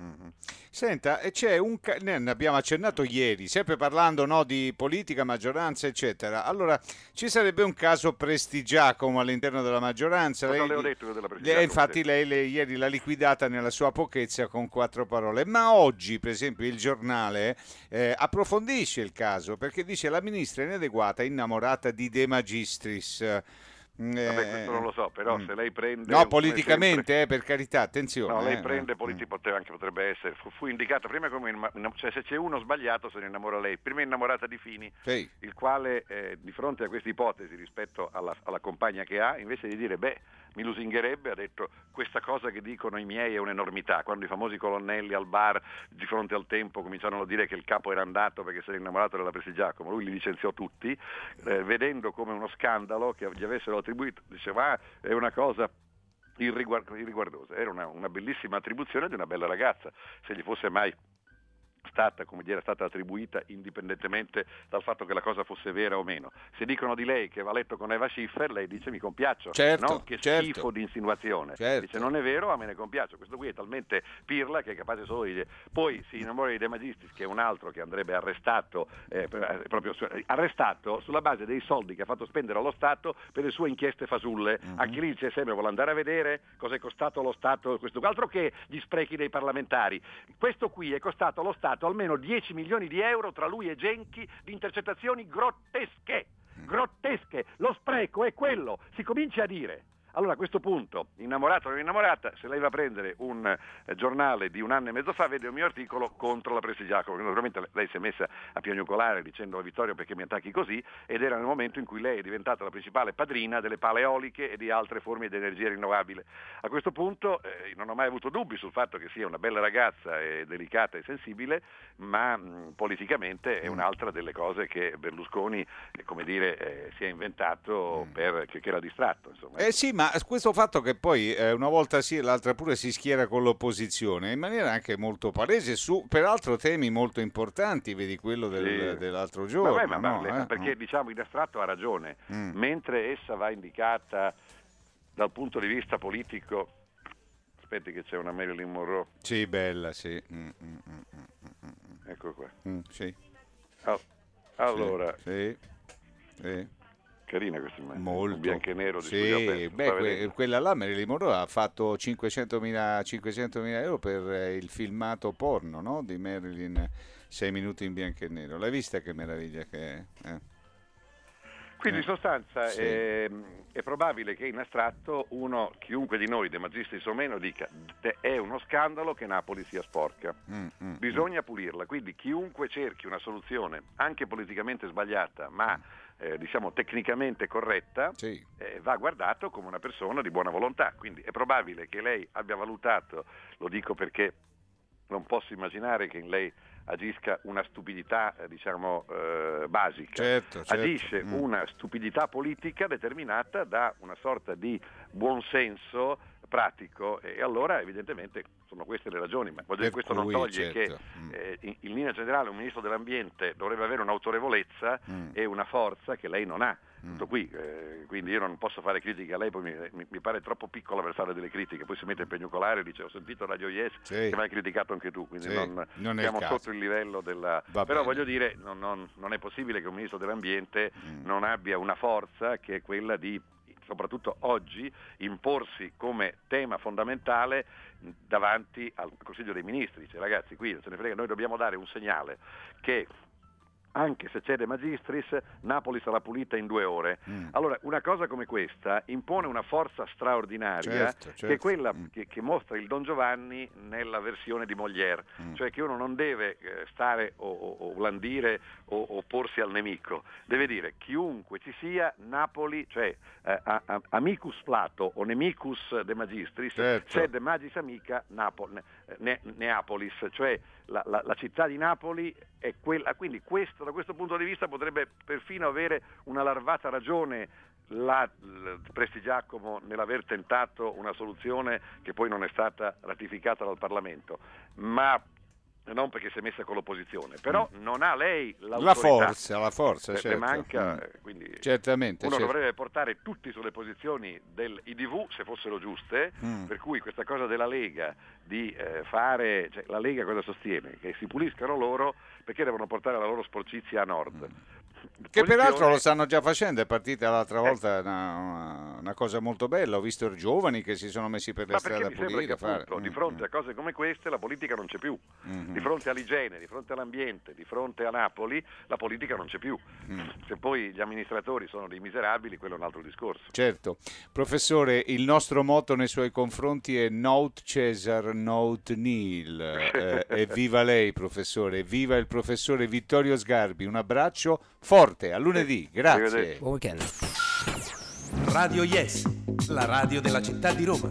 Mm-hmm. Senta, eh, c'è un ne abbiamo accennato ieri, sempre parlando no, di politica, maggioranza, eccetera. Allora, ci sarebbe un caso prestigiacomo all'interno della maggioranza. Lei, le ho detto della lei, infatti lei le, ieri l'ha liquidata nella sua pochezza con quattro parole. Ma oggi, per esempio, il giornale eh, approfondisce il caso perché dice la ministra è inadeguata, innamorata di De Magistris. Vabbè, eh, questo non lo so, però mm. se lei prende... No, politicamente, sempre, eh, per carità, attenzione. No, lei eh, prende, eh, politi- mm. potrebbe, anche potrebbe essere, fu, fu indicata prima come... In, cioè se c'è uno sbagliato se ne innamora lei, prima innamorata di Fini, sì. il quale eh, di fronte a questa ipotesi rispetto alla, alla compagna che ha, invece di dire, beh mi lusingherebbe, ha detto questa cosa che dicono i miei è un'enormità. Quando i famosi colonnelli al bar di fronte al tempo cominciarono a dire che il capo era andato perché si era innamorato della Prestigiacomo, lui li licenziò tutti, eh, vedendo come uno scandalo che gli avessero attribuito, diceva ah, è una cosa irriguardosa, era una, una bellissima attribuzione di una bella ragazza, se gli fosse mai stata, come gli stata attribuita, indipendentemente dal fatto che la cosa fosse vera o meno. Se dicono di lei che va letto con Eva Schiffer, lei dice mi compiaccio, certo, no? che certo. schifo di insinuazione. Certo. Dice non è vero, ma me ne compiaccio. Questo qui è talmente pirla che è capace solo di dire. Poi si innamora di De Magistris, che è un altro che andrebbe arrestato, eh, eh proprio, eh, arrestato sulla base dei soldi che ha fatto spendere allo Stato per le sue inchieste fasulle. Mm-hmm. Anche lì c'è sempre, vuole andare a vedere cosa è costato allo Stato questo, altro che gli sprechi dei parlamentari. Questo qui è costato allo Stato scambiato almeno 10 milioni di euro tra lui e Genchi di intercettazioni grottesche. Mm. Grottesche, lo spreco è quello, si comincia a dire. Allora a questo punto, innamorato o innamorata, se lei va a prendere un eh, giornale di un anno e mezzo fa, vede un mio articolo contro la Prestigiacomo, che naturalmente lei si è messa a piagnucolare dicendo a oh, Vittorio perché mi attacchi così, ed era nel momento in cui lei è diventata la principale padrina delle paleoliche e di altre forme di energia rinnovabile. A questo punto eh, non ho mai avuto dubbi sul fatto che sia una bella ragazza, eh, delicata e sensibile, ma mh, mm, politicamente è mm. un'altra delle cose che Berlusconi, eh, come dire, eh, si è inventato mm. per, che, che l'ha distratto. Insomma. Eh sì, ma ma questo fatto che poi eh, una volta sì e l'altra pure si schiera con l'opposizione in maniera anche molto palese su peraltro temi molto importanti, vedi quello del, sì. dell'altro giorno. Vabbè, ma no, parla, eh? Perché mm. diciamo in astratto ha ragione, mm. mentre essa va indicata dal punto di vista politico, aspetti che c'è una Marilyn Monroe. Sì, bella, sì. Mm, mm, mm Ecco qua. sì. Oh. Allora. sì. sì. sì carina questa immagine. Molto. Un bianco e nero di sì, beh, que- quella là Marilyn Monroe ha fatto 500.000, 500.000 euro per eh, il filmato porno no? di Marilyn, 6 minuti in bianco e nero. L'hai vista che meraviglia che è? Eh? Quindi eh, in sostanza sì. è, ehm, è, probabile che in astratto uno, chiunque di noi, De Magistris o meno, dica è uno scandalo che Napoli sia sporca. Mm, mm, mm. Bisogna mm. pulirla, quindi chiunque cerchi una soluzione, anche politicamente sbagliata, ma mm. eh, diciamo tecnicamente corretta, sì. eh, va guardato come una persona di buona volontà. Quindi è probabile che lei abbia valutato, lo dico perché non posso immaginare che in lei agisca una stupidità eh, diciamo eh, basica, certo, certo. agisce mm. una stupidità politica determinata da una sorta di buonsenso pratico e allora evidentemente sono queste le ragioni, ma dire, questo cui, non toglie certo. che mm. eh, in, in, linea generale un ministro dell'ambiente dovrebbe avere un'autorevolezza mm. e una forza che lei non ha. Tutto qui, eh, quindi io non posso fare critiche a lei, poi mi, mi, pare troppo piccola per fare delle critiche, poi si mette il pegnucolare e dice ho sentito Radio Yes sì. che mi hai criticato anche tu, quindi sì. non, non siamo sotto il livello della... Va Però bene. voglio dire, non, non, non, è possibile che un ministro dell'ambiente mm. non abbia una forza che è quella di soprattutto oggi, imporsi come tema fondamentale davanti al Consiglio dei Ministri. cioè, ragazzi, qui se ne frega, noi dobbiamo dare un segnale che anche se c'è De Magistris, Napoli sarà pulita in due ore. Mm. Allora, una cosa come questa impone una forza straordinaria certo, certo. che è certo. quella mm. che, che, mostra il Don Giovanni nella versione di Molière, mm. cioè che uno non deve eh, stare o, o, o blandire o opporsi al nemico, deve dire chiunque ci sia, Napoli, cioè eh, a, a, amicus Plato o nemicus De Magistris, certo. c'è De Magis amica Napo, ne, ne, Neapolis, cioè la, la, la città di Napoli quella, quindi questo, da questo punto di vista potrebbe perfino avere una larvata ragione la, Presti Giacomo nell'aver tentato una soluzione che poi non è stata ratificata dal Parlamento, ma non perché si è messa con l'opposizione, però mm-hmm. non ha lei l'autorità. La forza, la forza, certo. manca, mm. eh, quindi Certamente, uno certo. dovrebbe portare tutti sulle posizioni del IDV, se fossero giuste, mm. per cui questa cosa della Lega, di eh, fare, cioè, la Lega cosa sostiene? Che si puliscano loro perché devono portare la loro sporcizia a nord. Mm che peraltro lo stanno già facendo, è partita l'altra volta una, una, cosa molto bella, ho visto i giovani che si sono messi per le Ma strade a pulire. Fare... Appunto, di mm, fronte a mm. cose come queste la politica non c'è più, mm-hmm. di fronte all'igiene, di fronte all'ambiente, di fronte a Napoli la politica non c'è più. Mm. Se poi gli amministratori sono dei miserabili, quello è un altro discorso. Certo, professore, il nostro motto nei suoi confronti è note Cesar, note Neil eh, evviva lei, professore, viva il professore Vittorio Sgarbi, un abbraccio forte forte, a lunedì, grazie. Buon weekend. Radio Yes, la radio della città di Roma.